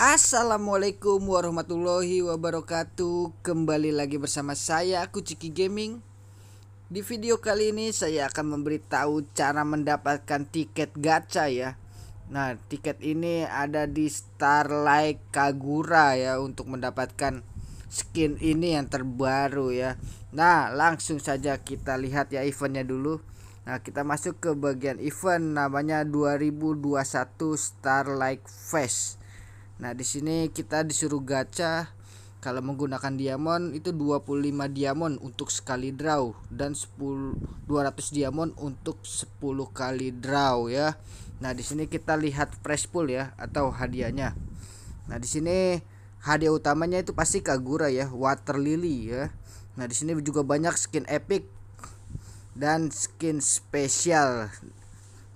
Assalamualaikum warahmatullahi wabarakatuh Kembali lagi bersama saya Kuciki Gaming Di video kali ini saya akan memberitahu cara mendapatkan tiket gacha ya Nah tiket ini ada di Starlight Kagura ya Untuk mendapatkan skin ini yang terbaru ya Nah langsung saja kita lihat ya eventnya dulu Nah kita masuk ke bagian event namanya 2021 Starlight Fest Nah, di sini kita disuruh gacha kalau menggunakan diamond itu 25 diamond untuk sekali draw dan 10 200 diamond untuk 10 kali draw ya. Nah, di sini kita lihat fresh pool ya atau hadiahnya. Nah, di sini hadiah utamanya itu pasti Kagura ya, Water Lily ya. Nah, di sini juga banyak skin epic dan skin spesial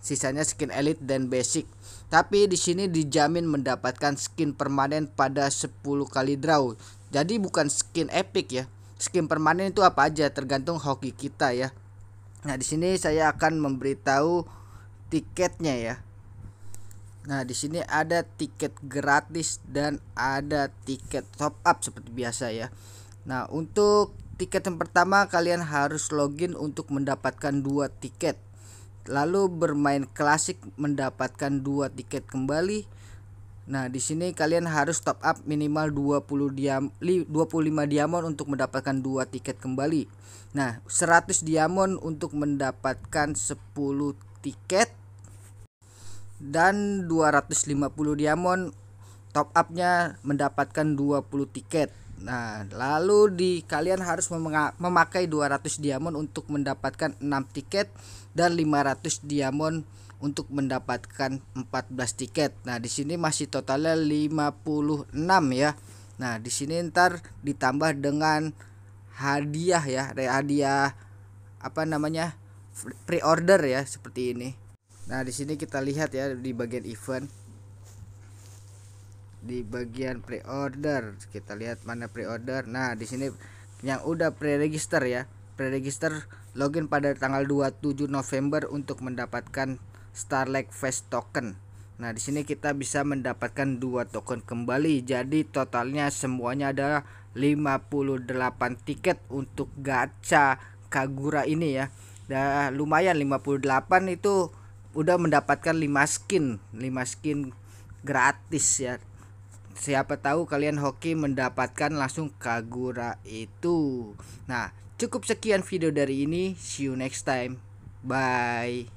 sisanya skin elite dan basic. Tapi di sini dijamin mendapatkan skin permanen pada 10 kali draw. Jadi bukan skin epic ya. Skin permanen itu apa aja tergantung hoki kita ya. Nah, di sini saya akan memberitahu tiketnya ya. Nah, di sini ada tiket gratis dan ada tiket top up seperti biasa ya. Nah, untuk tiket yang pertama kalian harus login untuk mendapatkan dua tiket lalu bermain klasik mendapatkan dua tiket kembali. Nah, di sini kalian harus top up minimal 20 diam 25 diamond untuk mendapatkan dua tiket kembali. Nah, 100 diamond untuk mendapatkan 10 tiket dan 250 diamond top upnya mendapatkan 20 tiket Nah, lalu di kalian harus memakai 200 diamond untuk mendapatkan 6 tiket dan 500 diamond untuk mendapatkan 14 tiket. Nah, di sini masih totalnya 56 ya. Nah, di sini ntar ditambah dengan hadiah ya, hadiah apa namanya? pre-order ya seperti ini. Nah, di sini kita lihat ya di bagian event di bagian pre-order kita lihat mana pre-order nah di sini yang udah pre-register ya pre-register login pada tanggal 27 November untuk mendapatkan Starlight Fest token nah di sini kita bisa mendapatkan dua token kembali jadi totalnya semuanya adalah 58 tiket untuk gacha Kagura ini ya Dah lumayan 58 itu udah mendapatkan 5 skin 5 skin gratis ya siapa tahu kalian hoki mendapatkan langsung Kagura itu. Nah, cukup sekian video dari ini. See you next time. Bye.